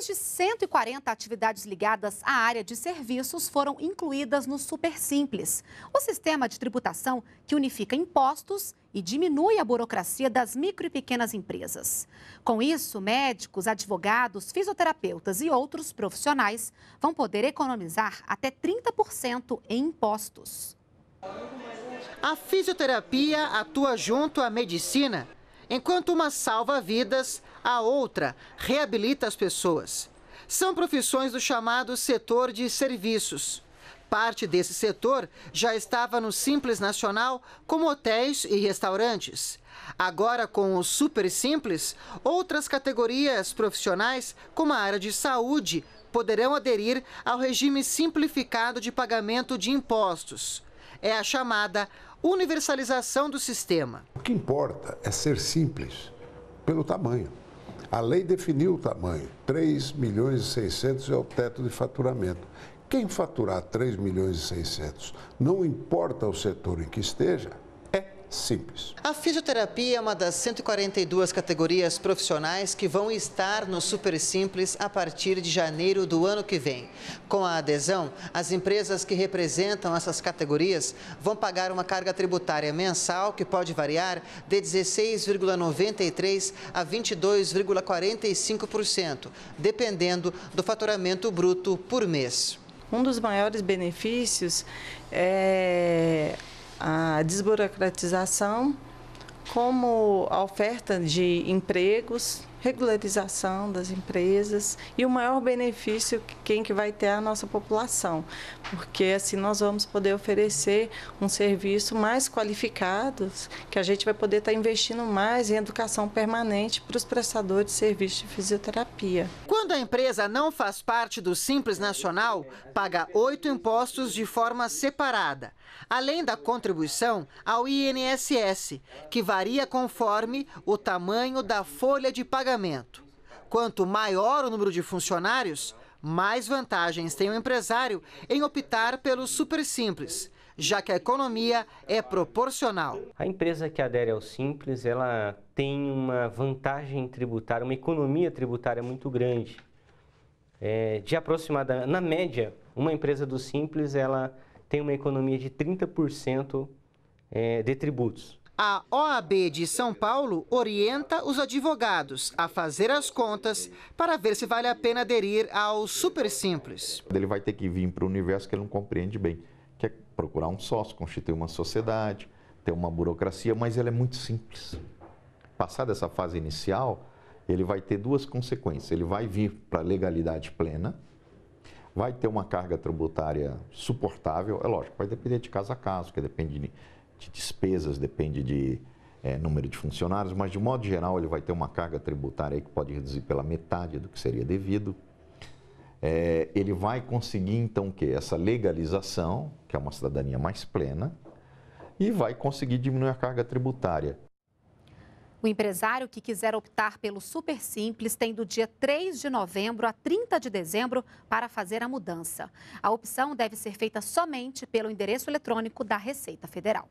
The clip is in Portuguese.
Mais de 140 atividades ligadas à área de serviços foram incluídas no Super Simples, o sistema de tributação que unifica impostos e diminui a burocracia das micro e pequenas empresas. Com isso, médicos, advogados, fisioterapeutas e outros profissionais vão poder economizar até 30% em impostos. A fisioterapia atua junto à medicina Enquanto uma salva vidas, a outra reabilita as pessoas. São profissões do chamado setor de serviços. Parte desse setor já estava no Simples Nacional, como hotéis e restaurantes. Agora, com o Super Simples, outras categorias profissionais, como a área de saúde, poderão aderir ao regime simplificado de pagamento de impostos é a chamada universalização do sistema. O que importa é ser simples, pelo tamanho. A lei definiu o tamanho, 3 milhões e 600 é o teto de faturamento. Quem faturar 3 milhões e 600, não importa o setor em que esteja, simples. A fisioterapia é uma das 142 categorias profissionais que vão estar no Super Simples a partir de janeiro do ano que vem. Com a adesão, as empresas que representam essas categorias vão pagar uma carga tributária mensal que pode variar de 16,93% a 22,45%, dependendo do faturamento bruto por mês. Um dos maiores benefícios é a desburocratização, como a oferta de empregos, regularização das empresas e o maior benefício que quem que vai ter é a nossa população, porque assim nós vamos poder oferecer um serviço mais qualificado, que a gente vai poder estar investindo mais em educação permanente para os prestadores de serviço de fisioterapia. Quando a empresa não faz parte do Simples Nacional, paga oito impostos de forma separada, além da contribuição ao INSS, que varia conforme o tamanho da folha de pagamento. Quanto maior o número de funcionários, mais vantagens tem o empresário em optar pelo Super Simples já que a economia é proporcional. A empresa que adere ao Simples, ela tem uma vantagem tributária, uma economia tributária muito grande. É, de aproximada, na média, uma empresa do Simples, ela tem uma economia de 30% é, de tributos. A OAB de São Paulo orienta os advogados a fazer as contas para ver se vale a pena aderir ao super simples. Ele vai ter que vir para o universo que ele não compreende bem que é procurar um sócio, constituir uma sociedade, ter uma burocracia, mas ela é muito simples. Passada essa fase inicial, ele vai ter duas consequências. Ele vai vir para a legalidade plena, vai ter uma carga tributária suportável, é lógico, vai depender de caso a caso, que depende de, de despesas, depende de é, número de funcionários, mas de modo geral ele vai ter uma carga tributária que pode reduzir pela metade do que seria devido é, ele vai conseguir então que Essa legalização, que é uma cidadania mais plena, e vai conseguir diminuir a carga tributária. O empresário que quiser optar pelo Super Simples tem do dia 3 de novembro a 30 de dezembro para fazer a mudança. A opção deve ser feita somente pelo endereço eletrônico da Receita Federal.